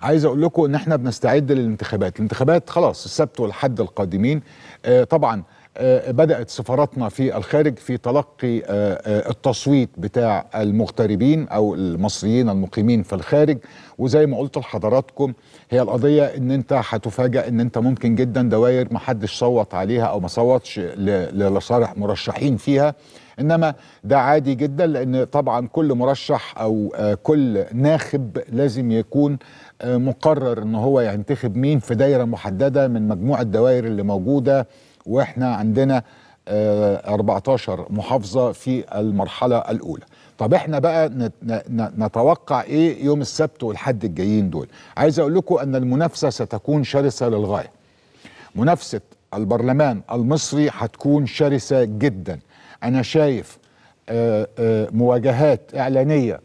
عايز اقول لكم ان احنا بنستعد للانتخابات الانتخابات خلاص السبت والحد القادمين آه، طبعا آه، بدأت سفاراتنا في الخارج في تلقي آه، آه، التصويت بتاع المغتربين أو المصريين المقيمين في الخارج وزي ما قلت لحضراتكم هي القضية إن أنت هتفاجأ إن أنت ممكن جدا دوائر ما حدش صوت عليها أو ما صوتش لصالح مرشحين فيها انما ده عادي جدا لان طبعا كل مرشح او كل ناخب لازم يكون مقرر ان هو ينتخب مين في دايره محدده من مجموعه الدوائر اللي موجوده واحنا عندنا 14 آه، محافظه في المرحله الاولى طب احنا بقى نتوقع ايه يوم السبت والحد الجايين دول عايز اقول لكم ان المنافسه ستكون شرسه للغايه منافسه البرلمان المصري هتكون شرسه جدا انا شايف آه، آه، مواجهات اعلانيه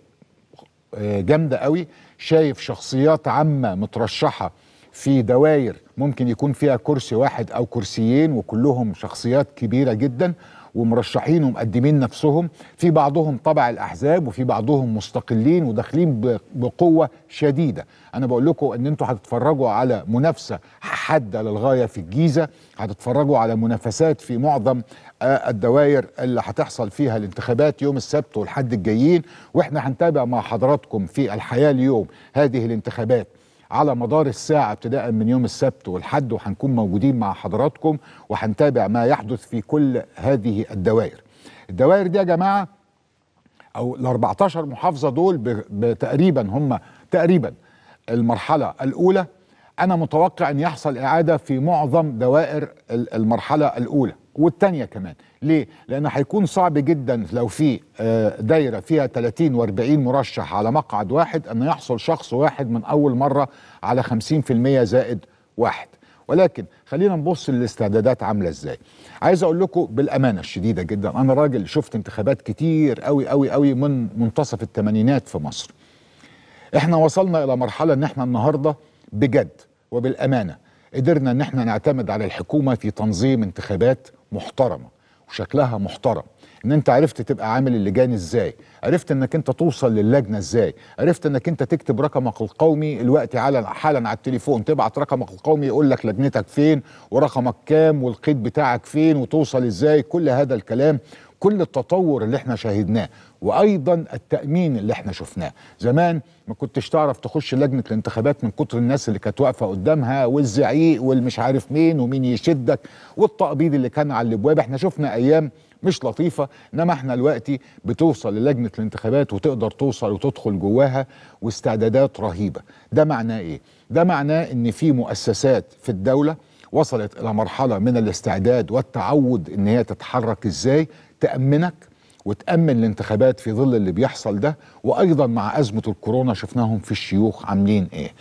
جامده قوي شايف شخصيات عامه مترشحه في دوائر ممكن يكون فيها كرسي واحد او كرسيين وكلهم شخصيات كبيره جدا ومرشحين ومقدمين نفسهم في بعضهم طبع الاحزاب وفي بعضهم مستقلين وداخلين بقوه شديده انا بقول لكم ان انتوا هتتفرجوا على منافسه حاده للغايه في الجيزه هتتفرجوا على منافسات في معظم آه، الدوائر اللي هتحصل فيها الانتخابات يوم السبت والحد الجايين واحنا هنتابع مع حضراتكم في الحياه اليوم هذه الانتخابات على مدار الساعة ابتداء من يوم السبت والحد وهنكون موجودين مع حضراتكم وهنتابع ما يحدث في كل هذه الدوائر الدوائر دي يا جماعة أو ال 14 محافظة دول تقريبا هم تقريبا المرحلة الأولى انا متوقع ان يحصل اعاده في معظم دوائر المرحله الاولى والثانيه كمان ليه لان هيكون صعب جدا لو في آه، دايره فيها 30 و40 مرشح على مقعد واحد ان يحصل شخص واحد من اول مره على 50% زائد واحد ولكن خلينا نبص للاستعدادات عامله ازاي عايز اقول لكم بالامانه الشديده جدا انا راجل شفت انتخابات كتير قوي قوي قوي من منتصف الثمانينات في مصر احنا وصلنا الى مرحله ان احنا النهارده بجد وبالأمانة قدرنا أن احنا نعتمد على الحكومة في تنظيم انتخابات محترمة وشكلها محترم ان انت عرفت تبقى عامل اللجان ازاي عرفت انك انت توصل للجنه ازاي عرفت انك انت تكتب رقمك القومي الوقت على حالا على التليفون تبعت رقمك القومي يقول لك لجنتك فين ورقمك كام والقيد بتاعك فين وتوصل ازاي كل هذا الكلام كل التطور اللي احنا شاهدناه وايضا التامين اللي احنا شفناه زمان ما كنتش تعرف تخش لجنه الانتخابات من كتر الناس اللي كانت واقفه قدامها والزعيق والمش عارف مين ومين يشدك والتقبيض اللي كان على الابواب احنا شفنا ايام مش لطيفة إنما إحنا دلوقتي بتوصل للجنة الانتخابات وتقدر توصل وتدخل جواها واستعدادات رهيبة ده معناه إيه؟ ده معناه إن في مؤسسات في الدولة وصلت إلى مرحلة من الاستعداد والتعود إن هي تتحرك إزاي تأمنك وتأمن الانتخابات في ظل اللي بيحصل ده وأيضا مع أزمة الكورونا شفناهم في الشيوخ عاملين إيه